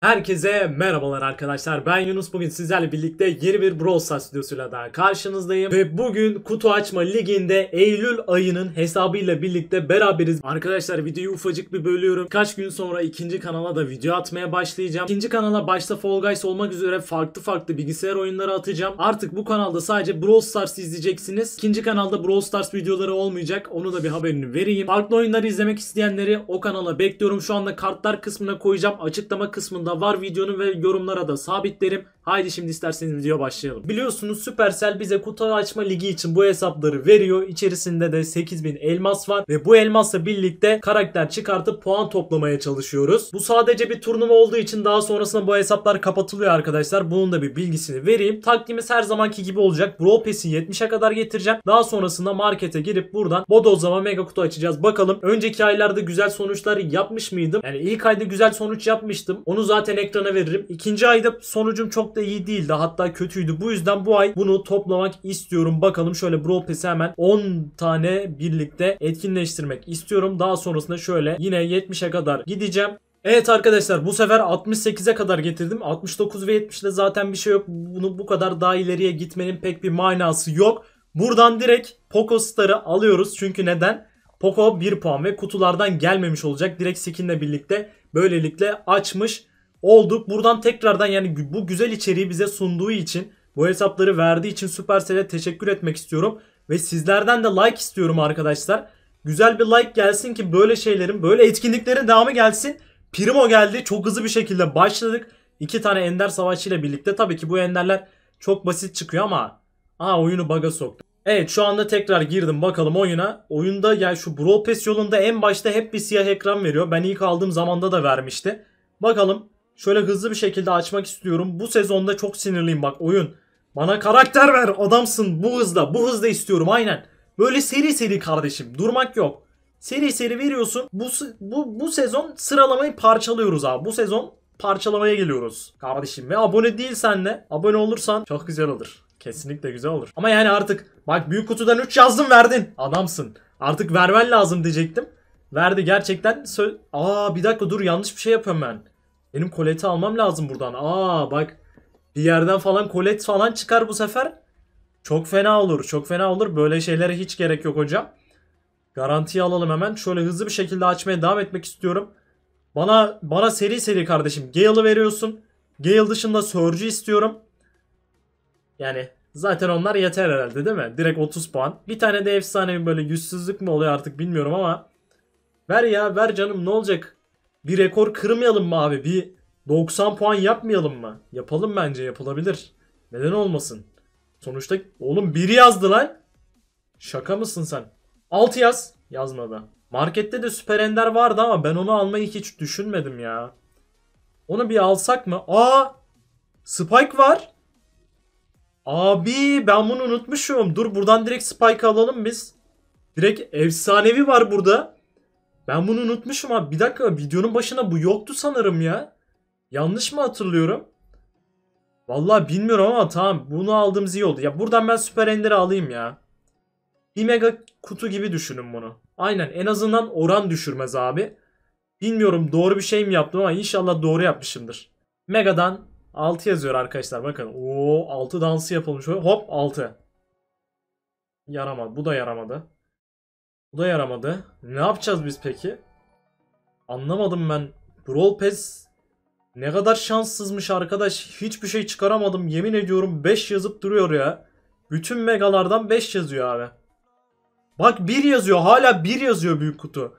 Herkese merhabalar arkadaşlar ben Yunus bugün sizlerle birlikte yeni bir Brawl Stars videosuyla daha karşınızdayım ve bugün kutu açma liginde Eylül ayının hesabıyla birlikte beraberiz. Arkadaşlar videoyu ufacık bir bölüyorum. Kaç gün sonra ikinci kanala da video atmaya başlayacağım. İkinci kanala başta Fall Guys olmak üzere farklı farklı bilgisayar oyunları atacağım. Artık bu kanalda sadece Brawl Stars izleyeceksiniz. İkinci kanalda Brawl Stars videoları olmayacak onu da bir haberini vereyim. Farklı oyunları izlemek isteyenleri o kanala bekliyorum. Şu anda kartlar kısmına koyacağım açıklama kısmında kanalında var videonun ve yorumlara da sabitlerim. Haydi şimdi isterseniz video başlayalım. Biliyorsunuz Supercell bize kutu açma ligi için bu hesapları veriyor. İçerisinde de 8000 elmas var ve bu elmasla birlikte karakter çıkartıp puan toplamaya çalışıyoruz. Bu sadece bir turnuva olduğu için daha sonrasında bu hesaplar kapatılıyor arkadaşlar. Bunun da bir bilgisini vereyim. Takdimiz her zamanki gibi olacak. Brawl Pass'i 70'e kadar getireceğim. Daha sonrasında markete girip buradan bodozlama mega kutu açacağız. Bakalım önceki aylarda güzel sonuçlar yapmış mıydım? Yani ilk ayda güzel sonuç yapmıştım. Onu zaten ekrana veririm. İkinci ayda sonucum çok da iyi değildi. Hatta kötüydü. Bu yüzden bu ay bunu toplamak istiyorum. Bakalım şöyle Brawl Pass'i hemen 10 tane birlikte etkinleştirmek istiyorum. Daha sonrasında şöyle yine 70'e kadar gideceğim. Evet arkadaşlar bu sefer 68'e kadar getirdim. 69 ve 70'de zaten bir şey yok. Bunu bu kadar daha ileriye gitmenin pek bir manası yok. Buradan direkt Poco Star'ı alıyoruz. Çünkü neden? Poco 1 puan ve kutulardan gelmemiş olacak. Direkt skinle birlikte böylelikle açmış olduk. Buradan tekrardan yani bu güzel içeriği bize sunduğu için bu hesapları verdiği için Supercell'e teşekkür etmek istiyorum. Ve sizlerden de like istiyorum arkadaşlar. Güzel bir like gelsin ki böyle şeylerin böyle etkinliklerin devamı gelsin. Primo geldi çok hızlı bir şekilde başladık. İki tane Ender Savaşı ile birlikte tabii ki bu Enderler çok basit çıkıyor ama aa oyunu baga soktu. Evet şu anda tekrar girdim bakalım oyuna. Oyunda yani şu Brawl Pass yolunda en başta hep bir siyah ekran veriyor. Ben ilk aldığım zamanda da vermişti. Bakalım Şöyle hızlı bir şekilde açmak istiyorum. Bu sezonda çok sinirliyim bak oyun. Bana karakter ver adamsın bu hızda bu hızda istiyorum aynen. Böyle seri seri kardeşim durmak yok. Seri seri veriyorsun. Bu, bu, bu sezon sıralamayı parçalıyoruz abi. Bu sezon parçalamaya geliyoruz kardeşim. Ve abone değilsen de abone olursan çok güzel olur. Kesinlikle güzel olur. Ama yani artık bak büyük kutudan 3 yazdım verdin. Adamsın. Artık vermen lazım diyecektim. Verdi gerçekten. Aa bir dakika dur yanlış bir şey yapıyorum ben. Benim koleti almam lazım buradan. Aa bak bir yerden falan kolet falan çıkar bu sefer. Çok fena olur. Çok fena olur. Böyle şeylere hiç gerek yok hocam. Garantiyi alalım hemen. Şöyle hızlı bir şekilde açmaya devam etmek istiyorum. Bana bana seri seri kardeşim. Gale'ı veriyorsun. Gale dışında Surge'ü istiyorum. Yani zaten onlar yeter herhalde değil mi? Direkt 30 puan. Bir tane de efsanevi böyle yüzsüzlük mü oluyor artık bilmiyorum ama. Ver ya ver canım ne olacak? Bir rekor kırmayalım mı abi? Bir 90 puan yapmayalım mı? Yapalım bence yapılabilir. Neden olmasın? Sonuçta oğlum biri yazdı lan. Şaka mısın sen? 6 yaz. Yazmadı. Markette de süper ender vardı ama ben onu almayı hiç düşünmedim ya. Onu bir alsak mı? Aa! Spike var. Abi ben bunu unutmuşum. Dur buradan direkt Spike alalım biz. Direkt efsanevi var burada. Ben bunu unutmuşum abi. Bir dakika videonun başına bu yoktu sanırım ya. Yanlış mı hatırlıyorum? Vallahi bilmiyorum ama tamam bunu aldığımız iyi oldu. Ya buradan ben süper enderi alayım ya. Bir mega kutu gibi düşünün bunu. Aynen en azından oran düşürmez abi. Bilmiyorum doğru bir şey mi yaptım ama inşallah doğru yapmışımdır. Mega'dan 6 yazıyor arkadaşlar bakın. Oo 6 dansı yapılmış. Hop 6. Yaramadı. Bu da yaramadı da yaramadı. Ne yapacağız biz peki? Anlamadım ben. Brawl Pass ne kadar şanssızmış arkadaş. Hiçbir şey çıkaramadım. Yemin ediyorum 5 yazıp duruyor ya. Bütün megalardan 5 yazıyor abi. Bak 1 yazıyor. Hala 1 yazıyor büyük kutu.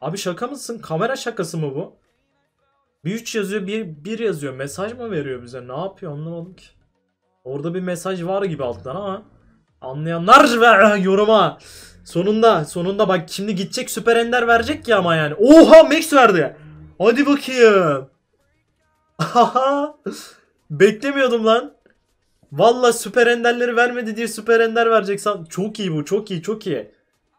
Abi şaka mısın? Kamera şakası mı bu? Bir 3 yazıyor, bir 1 yazıyor. Mesaj mı veriyor bize? Ne yapıyor anlamadım ki. Orada bir mesaj var gibi alttan ama Anlayanlar ve yoruma. Sonunda sonunda bak şimdi gidecek süper ender verecek ya ama yani. Oha max verdi. Hadi bakayım. Aha. Beklemiyordum lan. Valla süper enderleri vermedi diye süper ender verecek san. Çok iyi bu çok iyi çok iyi.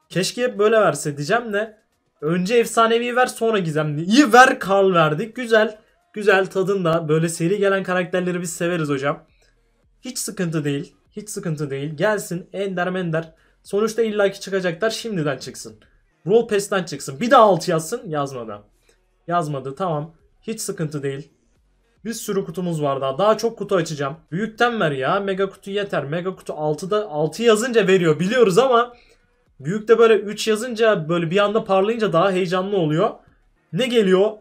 Keşke hep böyle verse diyeceğim de. Önce efsanevi ver sonra gizemli. İyi ver Karl verdik. Güzel. Güzel tadında. Böyle seri gelen karakterleri biz severiz hocam. Hiç sıkıntı değil. Hiç sıkıntı değil. Gelsin ender mender. Sonuçta illaki çıkacaklar şimdiden çıksın. Roll pass'ten çıksın. Bir daha 6 yazsın. Yazmadı. Yazmadı tamam. Hiç sıkıntı değil. Bir sürü kutumuz var daha. Daha çok kutu açacağım. Büyükten ver ya. Mega kutu yeter. Mega kutu 6'da 6 yazınca veriyor biliyoruz ama büyükte böyle 3 yazınca böyle bir anda parlayınca daha heyecanlı oluyor. Ne geliyor?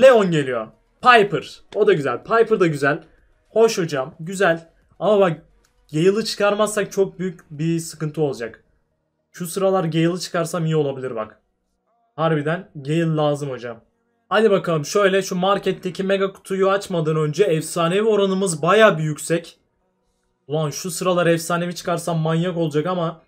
Leon geliyor. Piper. O da güzel. Piper da güzel. Hoş hocam. Güzel. Ama bak Gale'ı çıkarmazsak çok büyük bir sıkıntı olacak. Şu sıralar Gale'ı çıkarsam iyi olabilir bak. Harbiden Gale lazım hocam. Hadi bakalım şöyle şu marketteki mega kutuyu açmadan önce efsanevi oranımız baya bir yüksek. Ulan şu sıralar efsanevi çıkarsam manyak olacak ama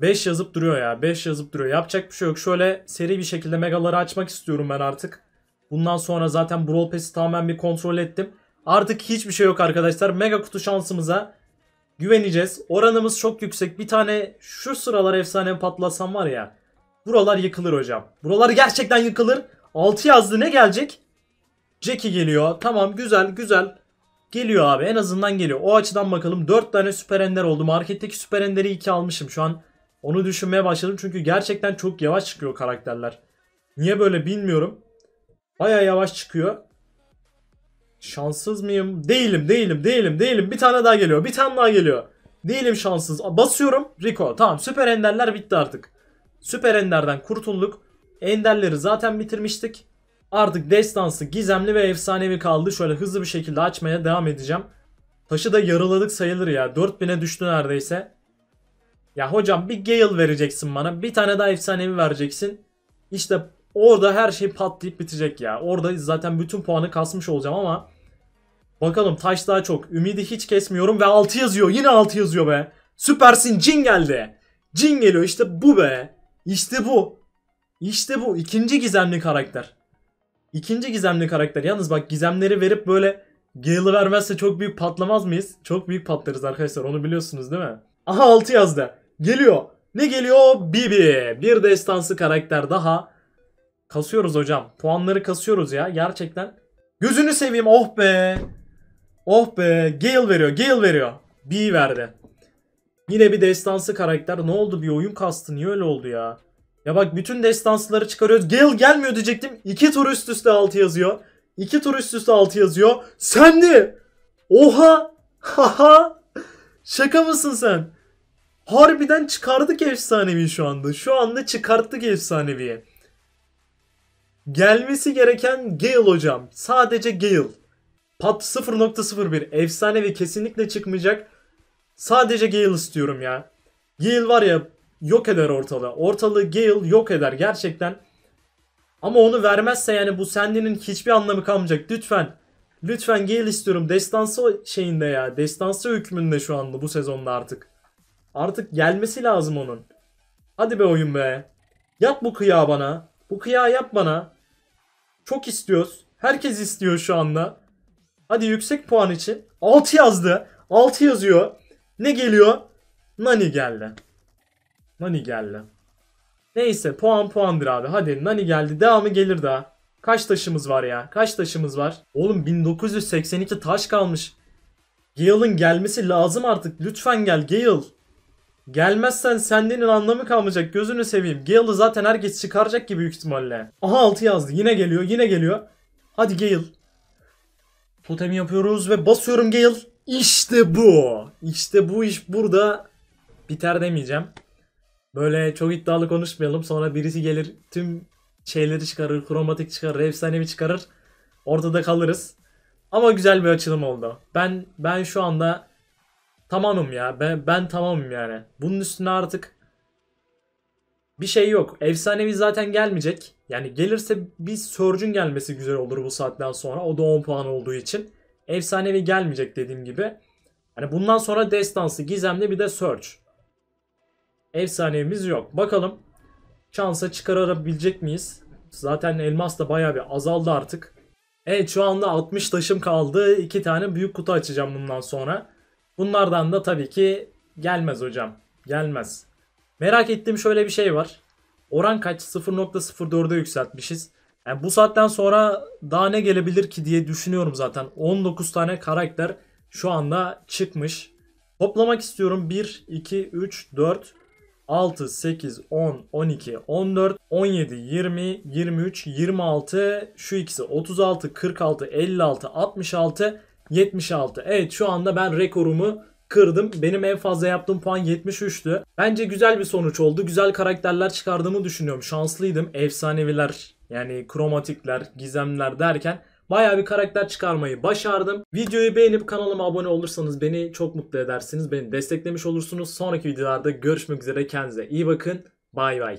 5 yazıp duruyor ya 5 yazıp duruyor. Yapacak bir şey yok. Şöyle seri bir şekilde megaları açmak istiyorum ben artık. Bundan sonra zaten Brawl Pass'i tamamen bir kontrol ettim. Artık hiçbir şey yok arkadaşlar. Mega kutu şansımıza güveneceğiz. Oranımız çok yüksek. Bir tane şu sıralar efsane patlasan var ya. Buralar yıkılır hocam. Buralar gerçekten yıkılır. 6 yazdı ne gelecek? Jackie geliyor. Tamam güzel güzel. Geliyor abi en azından geliyor. O açıdan bakalım 4 tane süper ender oldu. Marketteki süper enderi 2 almışım şu an. Onu düşünmeye başladım çünkü gerçekten çok yavaş çıkıyor karakterler. Niye böyle bilmiyorum. Baya yavaş çıkıyor. Şanssız mıyım? Değilim, değilim, değilim, değilim. Bir tane daha geliyor, bir tane daha geliyor. Değilim şanssız. Basıyorum. Rico. Tamam süper enderler bitti artık. Süper enderden kurtulduk. Enderleri zaten bitirmiştik. Artık destansı gizemli ve efsanevi kaldı. Şöyle hızlı bir şekilde açmaya devam edeceğim. Taşı da yaraladık sayılır ya. 4000'e düştü neredeyse. Ya hocam bir Gale vereceksin bana. Bir tane daha efsanevi vereceksin. İşte orada her şey patlayıp bitecek ya. Orada zaten bütün puanı kasmış olacağım ama Bakalım taş daha çok. Ümidi hiç kesmiyorum ve 6 yazıyor. Yine 6 yazıyor be. Süpersin cin geldi. Cin geliyor işte bu be. İşte bu. İşte bu. ikinci gizemli karakter. İkinci gizemli karakter. Yalnız bak gizemleri verip böyle Gale'ı vermezse çok büyük patlamaz mıyız? Çok büyük patlarız arkadaşlar onu biliyorsunuz değil mi? Aha 6 yazdı. Geliyor. Ne geliyor? Bibi. Bir destansı karakter daha. Kasıyoruz hocam. Puanları kasıyoruz ya gerçekten. Gözünü seveyim oh be. Oh be Gale veriyor Gale veriyor. B verdi. Yine bir destansı karakter. Ne oldu bir oyun kastı niye öyle oldu ya? Ya bak bütün destansları çıkarıyoruz. Gale gelmiyor diyecektim. İki tur üst üste 6 yazıyor. İki tur üst üste 6 yazıyor. Sendi. Oha. Haha. Şaka mısın sen? Harbiden çıkardık efsanevi şu anda. Şu anda çıkarttık efsaneviyi. Gelmesi gereken Gale hocam. Sadece Gale. Pat 0.01 efsane ve kesinlikle çıkmayacak. Sadece Gale istiyorum ya. Gale var ya yok eder ortalığı. Ortalığı Gale yok eder gerçekten. Ama onu vermezse yani bu sendinin hiçbir anlamı kalmayacak. Lütfen. Lütfen Gale istiyorum. Destansı şeyinde ya. Destansı hükmünde şu anda bu sezonda artık. Artık gelmesi lazım onun. Hadi be oyun be. Yap bu kıya bana. Bu kıya yap bana. Çok istiyoruz. Herkes istiyor şu anda. Hadi yüksek puan için. 6 yazdı. 6 yazıyor. Ne geliyor? Nani geldi. Nani geldi. Neyse puan puandır abi. Hadi Nani geldi. Devamı gelir daha. Kaç taşımız var ya? Kaç taşımız var? Oğlum 1982 taş kalmış. Gale'ın gelmesi lazım artık. Lütfen gel Gale. Gelmezsen sendenin anlamı kalmayacak. Gözünü seveyim. Gale'ı zaten herkes çıkaracak gibi büyük ihtimalle. Aha 6 yazdı. Yine geliyor. Yine geliyor. Hadi Gale. Totem yapıyoruz ve basıyorum Gale. İşte bu. İşte bu iş burada biter demeyeceğim. Böyle çok iddialı konuşmayalım. Sonra birisi gelir tüm şeyleri çıkarır. Kromatik çıkarır. Efsanevi çıkarır. Ortada kalırız. Ama güzel bir açılım oldu. Ben ben şu anda tamamım ya. Ben, ben tamamım yani. Bunun üstüne artık bir şey yok. Efsanevi zaten gelmeyecek. Yani gelirse bir Surge'un gelmesi güzel olur bu saatten sonra. O da 10 puan olduğu için. Efsanevi gelmeyecek dediğim gibi. Hani bundan sonra destansı, gizemli bir de Surge. Efsanevimiz yok. Bakalım şansa çıkarabilecek miyiz? Zaten elmas da baya bir azaldı artık. Evet şu anda 60 taşım kaldı. 2 tane büyük kutu açacağım bundan sonra. Bunlardan da tabii ki gelmez hocam. Gelmez. Merak ettiğim şöyle bir şey var. Oran kaç? 0.04'e yükseltmişiz. Yani bu saatten sonra daha ne gelebilir ki diye düşünüyorum zaten. 19 tane karakter şu anda çıkmış. Toplamak istiyorum. 1, 2, 3, 4, 6, 8, 10, 12, 14, 17, 20, 23, 26, şu ikisi 36, 46, 56, 66, 76. Evet şu anda ben rekorumu kırdım. Benim en fazla yaptığım puan 73'tü. Bence güzel bir sonuç oldu. Güzel karakterler çıkardığımı düşünüyorum. Şanslıydım. Efsaneviler yani kromatikler, gizemler derken Baya bir karakter çıkarmayı başardım. Videoyu beğenip kanalıma abone olursanız beni çok mutlu edersiniz. Beni desteklemiş olursunuz. Sonraki videolarda görüşmek üzere. Kendinize iyi bakın. Bay bay.